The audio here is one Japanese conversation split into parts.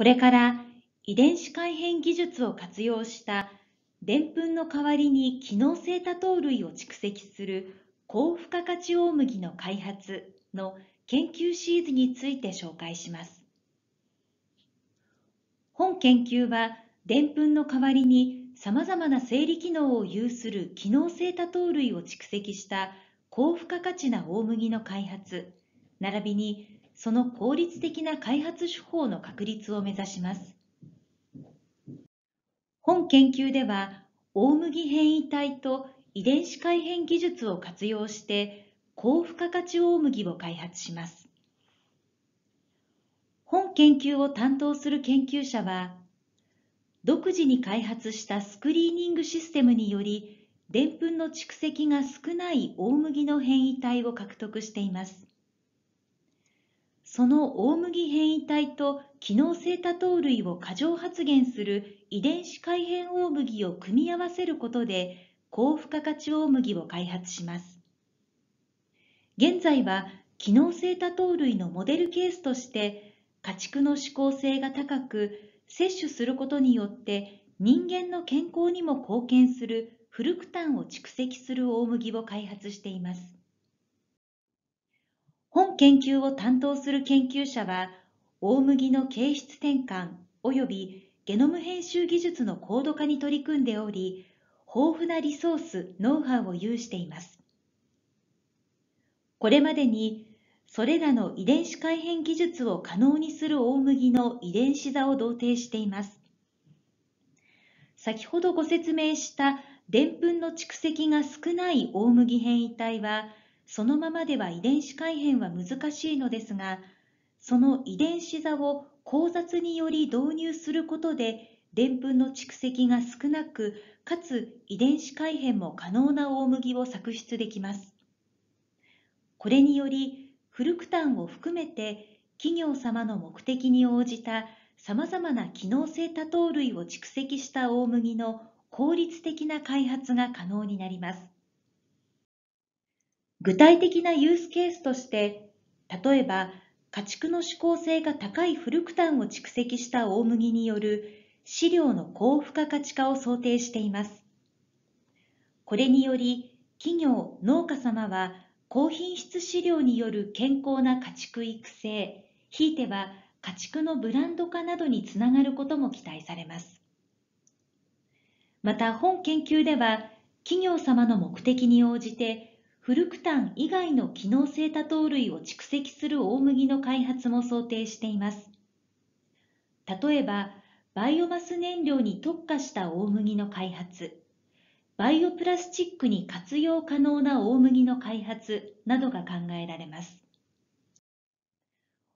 これから遺伝子改変技術を活用したでんぷんの代わりに機能性多糖類を蓄積する高付加価値大麦の開発の研究シリーズについて紹介します。本研究はでんぷんの代わりにさまざまな生理機能を有する機能性多糖類を蓄積した高付加価値な大麦の開発並びにその効率的な開発手法の確立を目指します。本研究では、大麦変異体と遺伝子改変技術を活用して、高付加価値大麦を開発します。本研究を担当する研究者は、独自に開発したスクリーニングシステムにより、でんぷんの蓄積が少ない大麦の変異体を獲得しています。その大麦変異体と機能性多糖類を過剰発現する遺伝子改変大麦を組み合わせることで高付加価値大麦を開発します。現在は機能性多糖類のモデルケースとして家畜の指向性が高く摂取することによって人間の健康にも貢献するフルクタンを蓄積する大麦を開発しています。本研究を担当する研究者は、大麦の形質転換及びゲノム編集技術の高度化に取り組んでおり、豊富なリソース、ノウハウを有しています。これまでに、それらの遺伝子改変技術を可能にする大麦の遺伝子座を同定しています。先ほどご説明したでんぷんの蓄積が少ない大麦変異体は、そのままでは遺伝子改変は難しいのですが、その遺伝子座を交雑により導入することで、でんぷんの蓄積が少なく、かつ遺伝子改変も可能な大麦を作出できます。これにより、フルクタンを含めて企業様の目的に応じた様々な機能性多糖類を蓄積した大麦の効率的な開発が可能になります。具体的なユースケースとして、例えば家畜の指向性が高いフルクタンを蓄積した大麦による飼料の高付加価値化を想定しています。これにより企業、農家様は高品質飼料による健康な家畜育成、ひいては家畜のブランド化などにつながることも期待されます。また本研究では企業様の目的に応じてフルクタン以外の機能性多糖類を蓄積する大麦の開発も想定しています。例えば、バイオマス燃料に特化した大麦の開発、バイオプラスチックに活用可能な大麦の開発などが考えられます。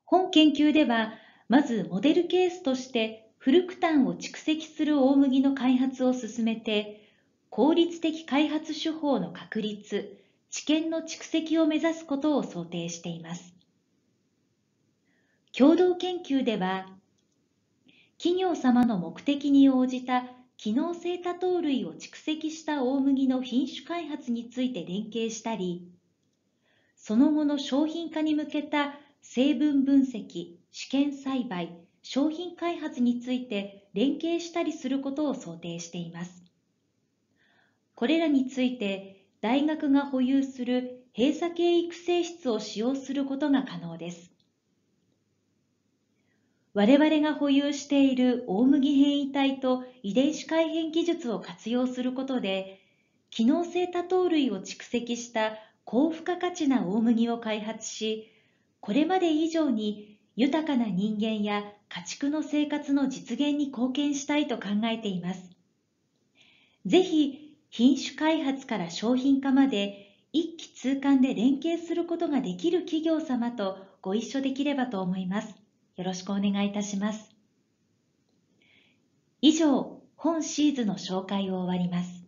本研究では、まずモデルケースとしてフルクタンを蓄積する大麦の開発を進めて、効率的開発手法の確立、知見の蓄積を目指すことを想定しています。共同研究では、企業様の目的に応じた機能性多糖類を蓄積した大麦の品種開発について連携したり、その後の商品化に向けた成分分析、試験栽培、商品開発について連携したりすることを想定しています。これらについて大学が保有する閉鎖系育成室を使用することが可能です。我々が保有している大麦変異体と遺伝子改変技術を活用することで、機能性多糖類を蓄積した高付加価値な大麦を開発し、これまで以上に豊かな人間や家畜の生活の実現に貢献したいと考えています。ぜひ品種開発から商品化まで一気通貫で連携することができる企業様とご一緒できればと思います。よろしくお願いいたします。以上、本シーズの紹介を終わります。